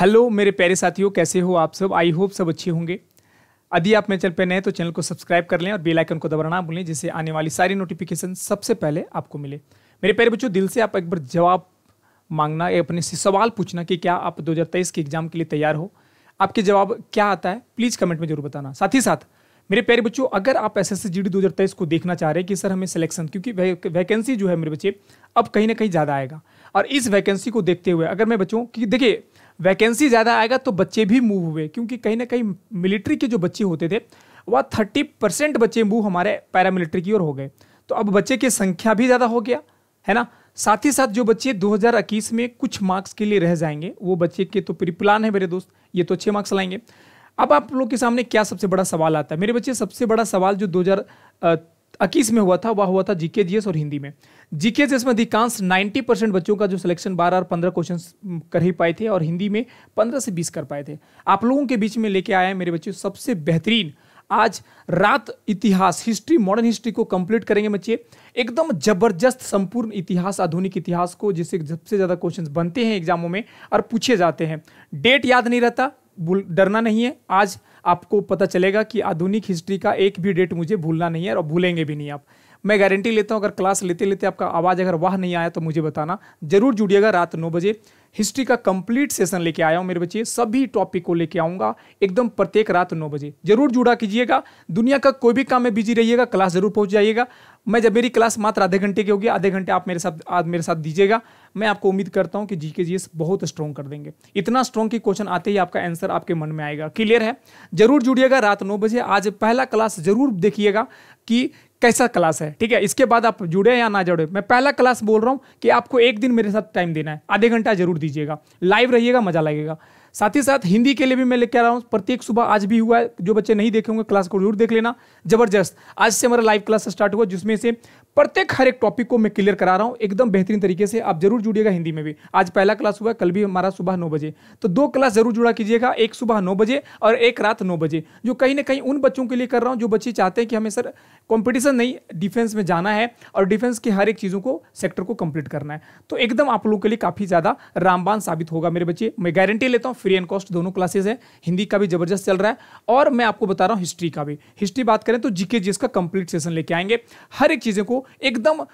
hello मेरे प्यारे साथियों कैसे हो आप सब आई होप सब अच्छे होंगे यदि आप मेरे चैनल पर नए तो चैनल को सब्सक्राइब कर लें और बेल आइकन को दबाना भूलें जिससे आने वाली सारी नोटिफिकेशन सबसे पहले आपको मिले मेरे प्यारे बच्चों दिल से आप एक बार जवाब मांगना या अपने से सवाल पूछना कि क्या आप तेईस के एग्जाम के लिए तैयार हो आपके जवाब क्या आता है प्लीज़ कमेंट में जरूर बताना साथ ही साथ मेरे प्यारे बच्चों अगर आप एस एस सी जी को देखना चाह रहे हैं कि सर हमें सिलेक्शन क्योंकि वैकेंसी जो है मेरे बच्चे अब कहीं ना कहीं ज़्यादा आएगा और इस वैकेंसी को देखते हुए अगर मैं बच्चों की देखिए वैकेंसी ज़्यादा आएगा तो बच्चे भी मूव हुए क्योंकि कहीं ना कहीं मिलिट्री के जो बच्चे होते थे वह थर्टी परसेंट बच्चे मूव हमारे पैरामिलिट्री की ओर हो गए तो अब बच्चे की संख्या भी ज़्यादा हो गया है ना साथ ही साथ जो बच्चे दो में कुछ मार्क्स के लिए रह जाएंगे वो बच्चे के तो प्री प्लान है मेरे दोस्त ये तो अच्छे मार्क्स लाएंगे अब आप लोग के सामने क्या सबसे बड़ा सवाल आता है मेरे बच्चे सबसे बड़ा सवाल जो दो इक्कीस में हुआ था वह हुआ था जीके जीएस और हिंदी में जीके जीएस में अधिकांश 90 परसेंट बच्चों का जो सिलेक्शन 12 और 15 क्वेश्चन कर ही पाए थे और हिंदी में 15 से 20 कर पाए थे आप लोगों के बीच में लेके आया मेरे बच्चे सबसे बेहतरीन आज रात इतिहास हिस्ट्री मॉडर्न हिस्ट्री को कंप्लीट करेंगे बच्चे एकदम जबरदस्त संपूर्ण इतिहास आधुनिक इतिहास को जिससे सबसे ज़्यादा क्वेश्चन बनते हैं एग्जामों में और पूछे जाते हैं डेट याद नहीं रहता डरना नहीं है आज आपको पता चलेगा कि आधुनिक हिस्ट्री का एक भी डेट मुझे भूलना नहीं है और भूलेंगे भी नहीं आप मैं गारंटी लेता हूँ अगर क्लास लेते लेते आपका आवाज़ अगर वाह नहीं आया तो मुझे बताना जरूर जुड़िएगा रात नौ बजे हिस्ट्री का कंप्लीट सेशन लेके आया हूँ मेरे बच्चे सभी टॉपिक को लेके आऊँगा एकदम प्रत्येक रात नौ बजे जरूर जुड़ा कीजिएगा दुनिया का कोई भी काम में बिजी रहिएगा क्लास जरूर पहुँच जाइएगा मैं जब मेरी क्लास मात्र आधे घंटे की होगी आधे घंटे आप मेरे साथ आज मेरे साथ दीजिएगा मैं आपको उम्मीद करता हूँ कि जी के जी बहुत स्ट्रॉन्ग कर देंगे इतना स्ट्रॉन्ग कि क्वेश्चन आते ही आपका आंसर आपके मन में आएगा क्लियर है जरूर जुड़िएगा रात नौ बजे आज पहला क्लास जरूर देखिएगा कि कैसा क्लास है ठीक है इसके बाद आप जुड़े या ना जुड़े मैं पहला क्लास बोल रहा हूँ कि आपको एक दिन मेरे साथ टाइम देना है आधे घंटा जरूर दीजिएगा लाइव रहिएगा मजा लगेगा साथ ही साथ हिंदी के लिए भी मैं लेकर आ रहा हूँ प्रत्येक सुबह आज भी हुआ है जो बच्चे नहीं देखे होंगे क्लास को जरूर देख लेना जबरदस्त आज से हमारा लाइव क्लास स्टार्ट हुआ जिसमें से प्रत्येक हर एक टॉपिक को मैं क्लियर करा रहा हूँ एकदम बेहतरीन तरीके से आप जरूर जुड़िएगा हिंदी में भी आज पहला क्लास हुआ कल भी हमारा सुबह नौ बजे तो दो क्लास जरूर जुड़ा कीजिएगा एक सुबह नौ बजे और एक रात नौ बजे जो कहीं ना कहीं उन बच्चों के लिए कर रहा हूँ जो बच्चे चाहते हैं कि हमें सर कॉम्पिटिशन नहीं डिफेंस में जाना है और डिफेंस की हर एक चीज़ों को सेक्टर को कंप्लीट करना है तो एकदम आप लोगों के लिए काफ़ी ज़्यादा रामबान साबित होगा मेरे बच्चे मैं गारंटी लेता हूँ फ्री एंड कॉस्ट दोनों क्लासेज है हिंदी का भी जबरदस्त चल रहा है और मैं आपको बता रहा हूँ हिस्ट्री का भी हिस्ट्री बात करें तो जीके जी का कंप्लीट सेशन लेके आएंगे हर एक चीज़ें को एकदम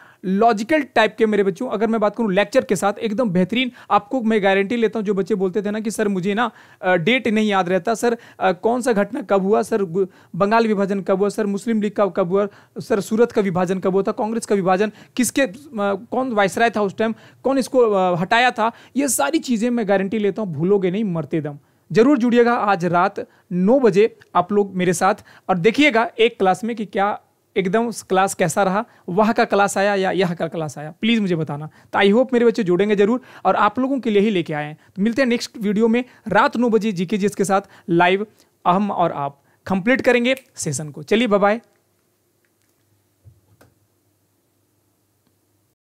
लॉजिकल टाइप के मेरे बच्चों अगर मैं बात करूँ लेक्चर के साथ एकदम बेहतरीन आपको मैं गारंटी लेता हूँ जो बच्चे बोलते थे ना कि सर मुझे ना डेट नहीं याद रहता सर कौन सा घटना कब हुआ सर बंगाल विभाजन कब हुआ सर मुस्लिम लीग का कब हुआ सर सूरत का विभाजन कब हुआ था कांग्रेस का विभाजन किसके कौन वायसराय था उस टाइम कौन इसको हटाया था ये सारी चीज़ें मैं गारंटी लेता हूँ भूलोगे नहीं मरते दम जरूर जुड़िएगा आज रात नौ बजे आप लोग मेरे साथ और देखिएगा एक क्लास में कि क्या एकदम क्लास कैसा रहा वह का क्लास आया या यह का क्लास आया प्लीज़ मुझे बताना तो आई होप मेरे बच्चे जुड़ेंगे जरूर और आप लोगों के लिए ही लेके आए हैं तो मिलते हैं नेक्स्ट वीडियो में रात नौ बजे जी के साथ लाइव अहम और आप कंप्लीट करेंगे सेशन को चलिए बाय बाय